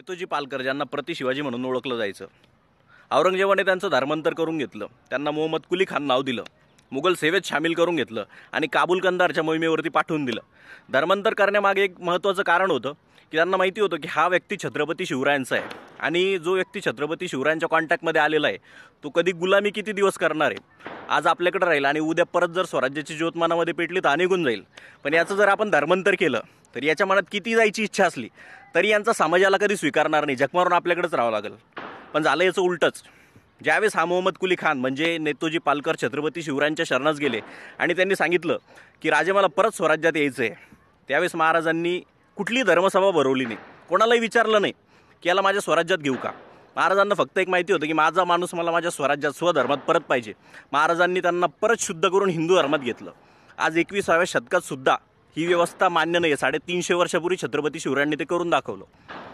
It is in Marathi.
येतोजी पालकर ज्यांना प्रति शिवाजी म्हणून ओळखलं जायचं औरंगजेबाने त्यांचं धर्मांतर करून घेतलं त्यांना मोहम्मद कुली खान नाव दिलं मुघल सेवेत सामील करून घेतलं आणि काबूल कंदारच्या मोहिमेवरती पाठवून दिलं धर्मांतर करण्यामागे एक महत्त्वाचं कारण होतं की त्यांना माहिती होतं की हा व्यक्ती छत्रपती शिवरायांचा आहे आणि जो व्यक्ती छत्रपती शिवरायांच्या कॉन्टॅक्टमध्ये आलेला आहे तो कधी गुलामी किती दिवस करणार आहे आज आपल्याकडे राहील आणि उद्या परत जर स्वराज्याची ज्योतमानामध्ये पेटली तर निघून जाईल पण याचं जर आपण धर्मांतर केलं तर याच्या मनात किती जायची इच्छा असली तरी यांचा समाजाला कधी स्वीकारणार नाही जखमारून आपल्याकडेच राहावं लागेल पण झालं याचं उलटंच ज्यावेळेस हा मोहम्मद कुली खान म्हणजे नेतोजी पालकर छत्रपती शिवरायांच्या शरणास गेले आणि त्यांनी सांगितलं की राजे मला परत स्वराज्यात यायचं आहे त्यावेळेस महाराजांनी कुठली धर्मसभा भरवली नाही कोणालाही विचारलं नाही की याला माझ्या स्वराज्यात घेऊ का महाराजांना फक्त एक माहिती होतं की माझा माणूस मला माझ्या स्वराज्यात स्वधर्मात परत पाहिजे महाराजांनी त्यांना परत शुद्ध करून हिंदू धर्मात घेतलं आज एकविसाव्या शतकात सुद्धा ही व्यवस्था मान्य नाही आहे साडेतीनशे वर्षापूर्वी छत्रपती शिवरायांनी ते करून दाखवलं